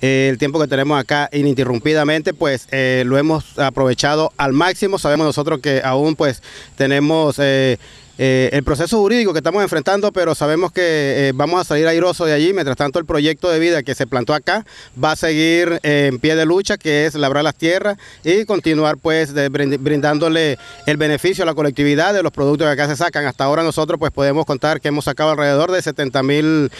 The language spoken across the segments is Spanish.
el tiempo que tenemos acá ininterrumpidamente, pues eh, lo hemos aprovechado al máximo. Sabemos nosotros que aún pues tenemos... Eh, eh, el proceso jurídico que estamos enfrentando, pero sabemos que eh, vamos a salir airoso de allí. Mientras tanto, el proyecto de vida que se plantó acá va a seguir eh, en pie de lucha, que es labrar las tierras y continuar pues brindándole el beneficio a la colectividad de los productos que acá se sacan. Hasta ahora nosotros pues podemos contar que hemos sacado alrededor de 70 mil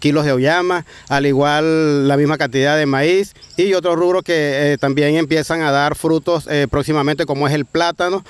kilos de oyama, al igual la misma cantidad de maíz y otros rubros que también empiezan a dar frutos próximamente, como es el plátano.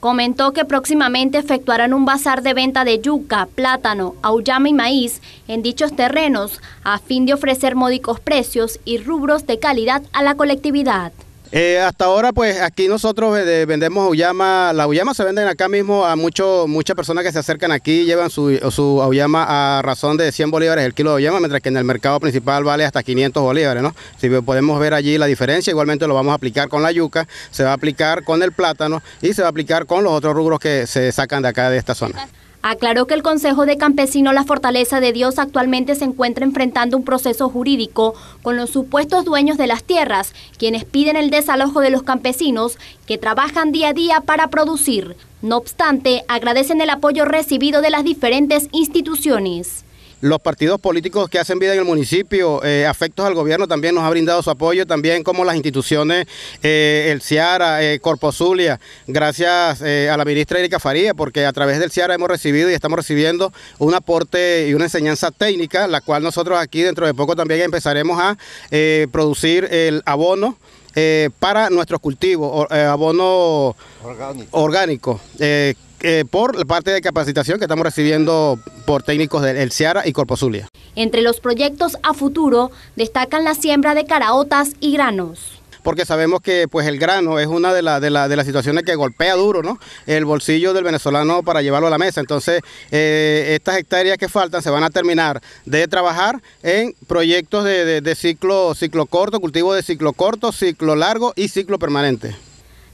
Comentó que próximamente efectuarán un bazar de venta de yuca, plátano, auyama y maíz en dichos terrenos a fin de ofrecer módicos precios y rubros de calidad a la colectividad. Eh, hasta ahora, pues aquí nosotros eh, vendemos auyama. La auyama se venden acá mismo a muchas personas que se acercan aquí llevan su, su a razón de 100 bolívares el kilo de auyama, mientras que en el mercado principal vale hasta 500 bolívares, ¿no? Si podemos ver allí la diferencia, igualmente lo vamos a aplicar con la yuca, se va a aplicar con el plátano y se va a aplicar con los otros rubros que se sacan de acá de esta zona. Aclaró que el Consejo de Campesinos La Fortaleza de Dios actualmente se encuentra enfrentando un proceso jurídico con los supuestos dueños de las tierras, quienes piden el desalojo de los campesinos que trabajan día a día para producir. No obstante, agradecen el apoyo recibido de las diferentes instituciones los partidos políticos que hacen vida en el municipio, eh, afectos al gobierno también nos ha brindado su apoyo, también como las instituciones, eh, el Ciara, eh, Corpo Zulia, gracias a la ministra Erika Faría, porque a través del Ciara hemos recibido y estamos recibiendo un aporte y una enseñanza técnica, la cual nosotros aquí dentro de poco también empezaremos a producir el abono. para nuestros cultivos, abono orgánico eh, por la parte de capacitación que estamos recibiendo por técnicos del Ciara y Corpo Zulia. Entre los proyectos a futuro destacan la siembra de caraotas y granos porque sabemos que pues el grano es una de, de, la, de, las situaciones que golpea duro ¿no? el bolsillo del venezolano para llevarlo a la mesa. Entonces, eh, estas hectáreas que faltan se van a terminar de trabajar en proyectos de, de, ciclo, ciclo corto, cultivo de ciclo corto, ciclo largo y ciclo permanente.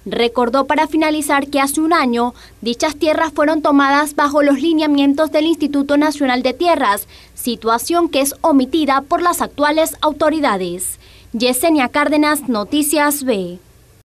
Recordó para finalizar que hace un año dichas tierras fueron tomadas bajo los lineamientos del Instituto Nacional de Tierras, situación que es omitida por las actuales autoridades. Yesenia Cárdenas, Noticias B.